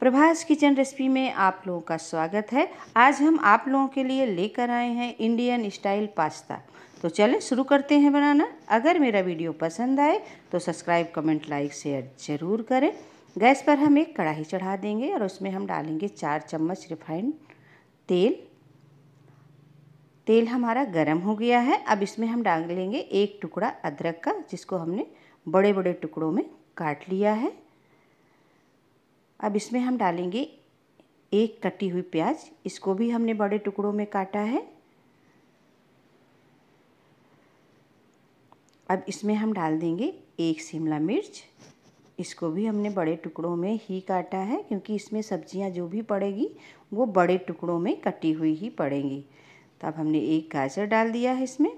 Prabhas kitchen recipe में आप लोगों का स्वागत है आज हम आप लोगों के लिए लेकर आए हैं इंडियन स्टाइल पास्ता तो चलें शुरू करते हैं बनाना अगर मेरा वीडियो पसंद आए तो सब्सक्राइब कमेंट लाइक शेयर ज़रूर करें गैस पर हम एक कढ़ाई चढ़ा देंगे और उसमें हम डालेंगे चार चम्मच रिफाइंड तेल तेल हमारा गर्म हो गया है अब इसमें हम डाल लेंगे एक टुकड़ा अदरक का जिसको हमने बड़े बड़े टुकड़ों में काट लिया है अब इसमें हम डालेंगे एक कटी हुई प्याज इसको भी हमने बड़े टुकड़ों में काटा है अब इसमें हम डाल देंगे एक शिमला मिर्च इसको भी हमने बड़े टुकड़ों में ही काटा है क्योंकि इसमें सब्जियां जो भी पड़ेगी वो बड़े टुकड़ों में कटी हुई ही पड़ेंगी तो अब हमने एक गाजर डाल दिया है इसमें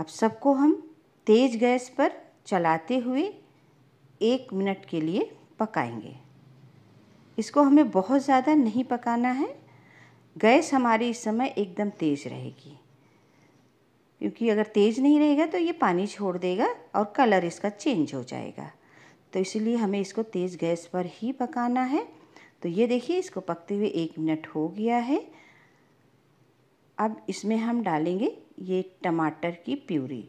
अब सबको हम तेज़ गैस पर चलाते हुए एक मिनट के लिए पकाएंगे इसको हमें बहुत ज़्यादा नहीं पकाना है गैस हमारी इस समय एकदम तेज़ रहेगी क्योंकि अगर तेज़ नहीं रहेगा तो ये पानी छोड़ देगा और कलर इसका चेंज हो जाएगा तो इसलिए हमें इसको तेज़ गैस पर ही पकाना है तो ये देखिए इसको पकते हुए एक मिनट हो गया है अब इसमें हम डालेंगे ये टमाटर की प्यूरी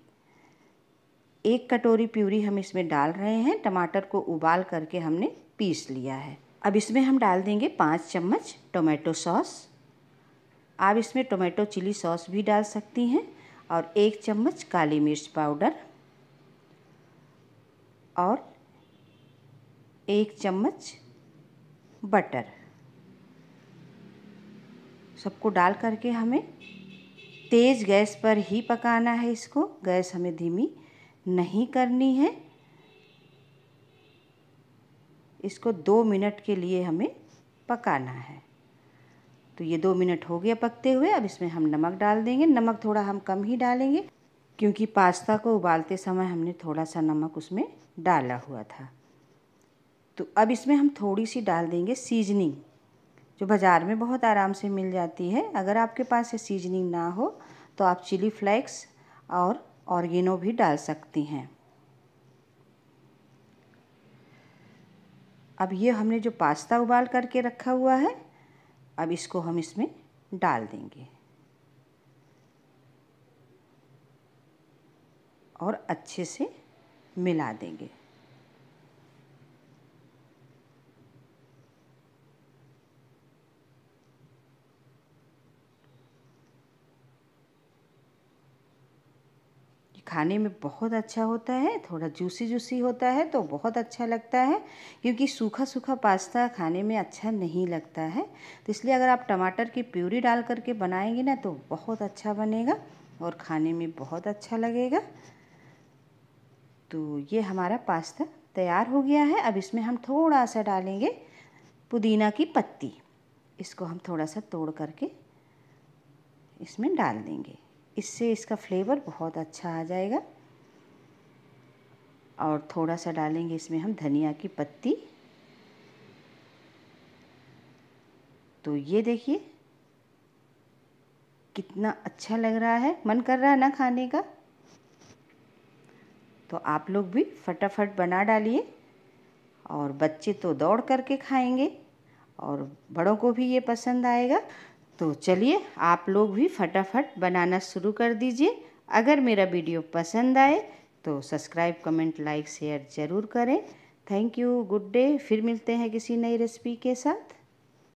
एक कटोरी प्यूरी हम इसमें डाल रहे हैं टमाटर को उबाल करके हमने पीस लिया है अब इसमें हम डाल देंगे पाँच चम्मच टोमेटो सॉस आप इसमें टोमेटो चिली सॉस भी डाल सकती हैं और एक चम्मच काली मिर्च पाउडर और एक चम्मच बटर सबको डाल करके हमें तेज़ गैस पर ही पकाना है इसको गैस हमें धीमी नहीं करनी है इसको दो मिनट के लिए हमें पकाना है तो ये दो मिनट हो गया पकते हुए अब इसमें हम नमक डाल देंगे नमक थोड़ा हम कम ही डालेंगे क्योंकि पास्ता को उबालते समय हमने थोड़ा सा नमक उसमें डाला हुआ था तो अब इसमें हम थोड़ी सी डाल देंगे सीजनिंग जो बाज़ार में बहुत आराम से मिल जाती है अगर आपके पास ये सीजनिंग ना हो तो आप चिली फ्लेक्स और ऑर्गेनो भी डाल सकती हैं अब ये हमने जो पास्ता उबाल करके रखा हुआ है अब इसको हम इसमें डाल देंगे और अच्छे से मिला देंगे खाने में बहुत अच्छा होता है थोड़ा जूसी जूसी होता है तो बहुत अच्छा लगता है क्योंकि सूखा सूखा पास्ता खाने में अच्छा नहीं लगता है तो इसलिए अगर आप टमाटर की प्यूरी डाल करके बनाएंगे ना तो बहुत अच्छा बनेगा और खाने में बहुत अच्छा लगेगा तो ये हमारा पास्ता तैयार हो गया है अब इसमें हम थोड़ा सा डालेंगे पुदीना की पत्ती इसको हम थोड़ा सा तोड़ करके इसमें डाल देंगे इससे इसका फ्लेवर बहुत अच्छा आ जाएगा और थोड़ा सा डालेंगे इसमें हम धनिया की पत्ती तो ये देखिए कितना अच्छा लग रहा है मन कर रहा है ना खाने का तो आप लोग भी फटाफट बना डालिए और बच्चे तो दौड़ करके खाएंगे और बड़ों को भी ये पसंद आएगा तो चलिए आप लोग भी फटाफट बनाना शुरू कर दीजिए अगर मेरा वीडियो पसंद आए तो सब्सक्राइब कमेंट लाइक शेयर ज़रूर करें थैंक यू गुड डे फिर मिलते हैं किसी नई रेसिपी के साथ